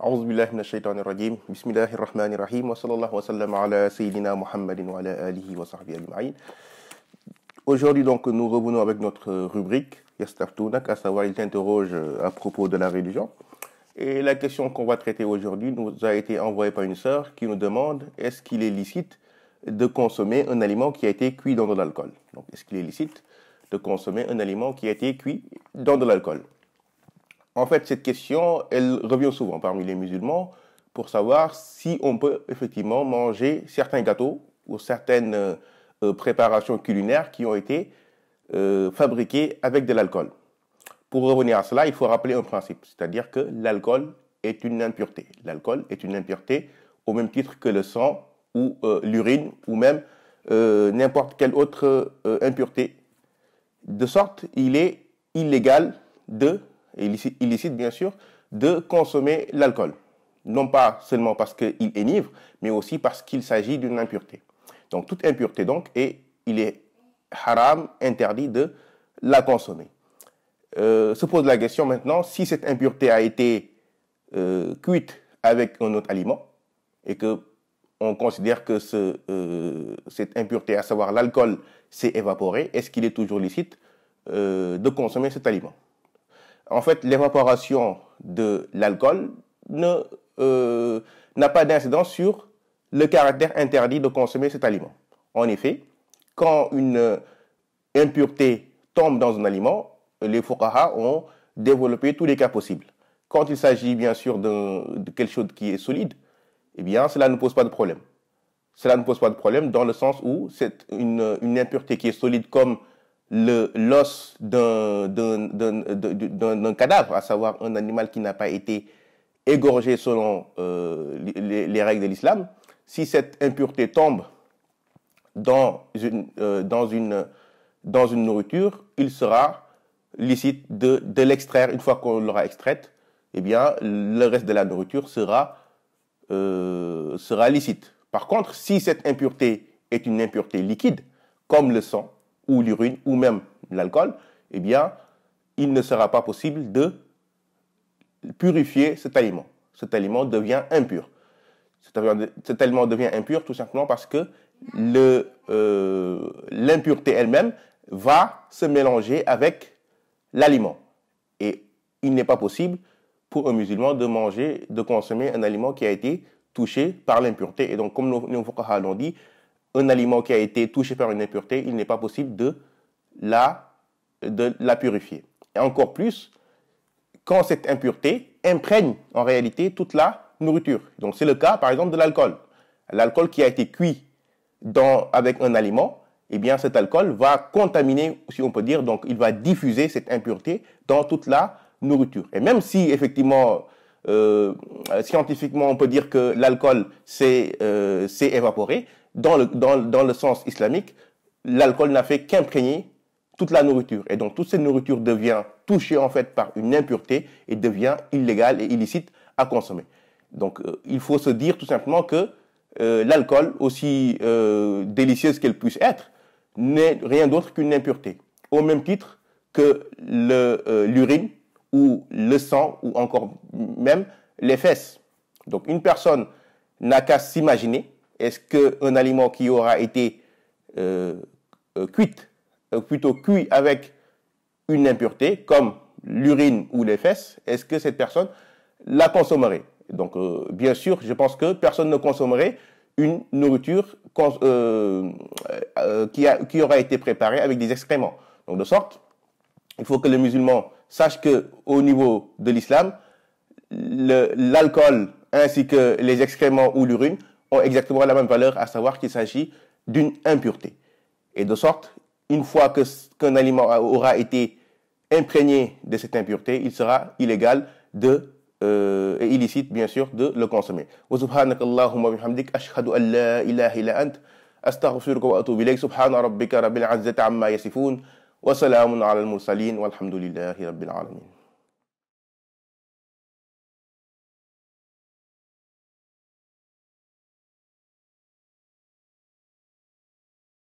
wa sallallahu ala wa ala wa aujourd'hui donc nous revenons avec notre rubrique Yastartunak à savoir il t'interroge euh, à propos de la religion et la question qu'on va traiter aujourd'hui nous a été envoyée par une sœur qui nous demande est-ce qu'il est licite de consommer un aliment qui a été cuit dans de l'alcool donc est-ce qu'il est licite de consommer un aliment qui a été cuit dans de l'alcool en fait, cette question, elle revient souvent parmi les musulmans pour savoir si on peut effectivement manger certains gâteaux ou certaines euh, préparations culinaires qui ont été euh, fabriquées avec de l'alcool. Pour revenir à cela, il faut rappeler un principe, c'est-à-dire que l'alcool est une impureté. L'alcool est une impureté au même titre que le sang ou euh, l'urine ou même n'importe quelle autre impureté. De sorte, il est illégal de illicite, bien sûr, de consommer l'alcool. Non pas seulement parce qu'il énivre, mais aussi parce qu'il s'agit d'une impureté. Donc toute impureté donc, et il est haram, interdit de la consommer. Euh, se pose la question maintenant, si cette impureté a été euh, cuite avec un autre aliment, et que on considère que euh, cette impureté, à savoir l'alcool, s'est évaporée, est-ce qu'il est toujours licite de consommer cet aliment en fait, l'évaporation de l'alcool euh, n'a pas d'incidence sur le caractère interdit de consommer cet aliment. En effet, quand une impureté tombe dans un aliment, les fuqaha ont développé tous les cas possibles. Quand il s'agit bien sûr de, quelque chose qui est solide, eh bien cela ne pose pas de problème. Cela ne pose pas de problème dans le sens où c'est une impureté qui est solide comme l'os d'un cadavre, à savoir un animal qui n'a pas été égorgé selon euh, les, règles de l'islam, si cette impureté tombe dans une, euh, dans une, dans une nourriture, il sera licite de, l'extraire. Une fois qu'on l'aura extraite, eh bien, le reste de la nourriture sera, euh, sera licite. Par contre, si cette impureté est une impureté liquide, comme le sang, ou l'urine ou même l'alcool, eh bien, il ne sera pas possible de purifier cet aliment. Cet aliment devient impur. Cet aliment devient impur tout simplement parce que euh, l'impureté elle-même va se mélanger avec l'aliment. Et il n'est pas possible pour un musulman de manger, de consommer un aliment qui a été touché par l'impureté. Et donc, comme nos, nos l'ont dit, un aliment qui a été touché par une impureté, il n'est pas possible de la, de la purifier. Et encore plus, quand cette impureté imprègne en réalité toute la nourriture. Donc c'est le cas par exemple de l'alcool. L'alcool qui a été cuit dans, avec un aliment, eh bien cet alcool va contaminer, si on peut dire, donc il va diffuser cette impureté dans toute la nourriture. Et même si effectivement, euh, scientifiquement, on peut dire que l'alcool s'est euh, évaporé, dans le, dans, dans le sens islamique, l'alcool n'a fait qu'imprégner toute la nourriture. Et donc toute cette nourriture devient touchée en fait par une impureté et devient illégale et illicite à consommer. Donc euh, il faut se dire tout simplement que euh, l'alcool, aussi euh, délicieuse qu'elle puisse être, n'est rien d'autre qu'une impureté. Au même titre que l'urine ou le sang ou encore même les fesses. Donc une personne n'a qu'à s'imaginer est-ce qu'un aliment qui aura été euh, euh, cuit, euh, plutôt cuit avec une impureté, comme l'urine ou les fesses, est-ce que cette personne la consommerait Donc, bien sûr, je pense que personne ne consommerait une nourriture qui, aura été préparée avec des excréments. Donc, de sorte, il faut que les musulmans sachent que au niveau de l'islam, l'alcool ainsi que les excréments ou l'urine ont exactement la même valeur, à savoir qu'il s'agit d'une impureté. Et de sorte, une fois que qu'un aliment aura été imprégné de cette impureté, il sera illégal de euh, et illicite bien sûr de le consommer. Wa subhanakallahumma bihamdik ashhadu an la ilaha illa ant astaghfiruka wa atubu ilayk subhana rabbika rabbil izzati amma yasifun wa salamun ala al mursalin walhamdulillahi rabbil alamin.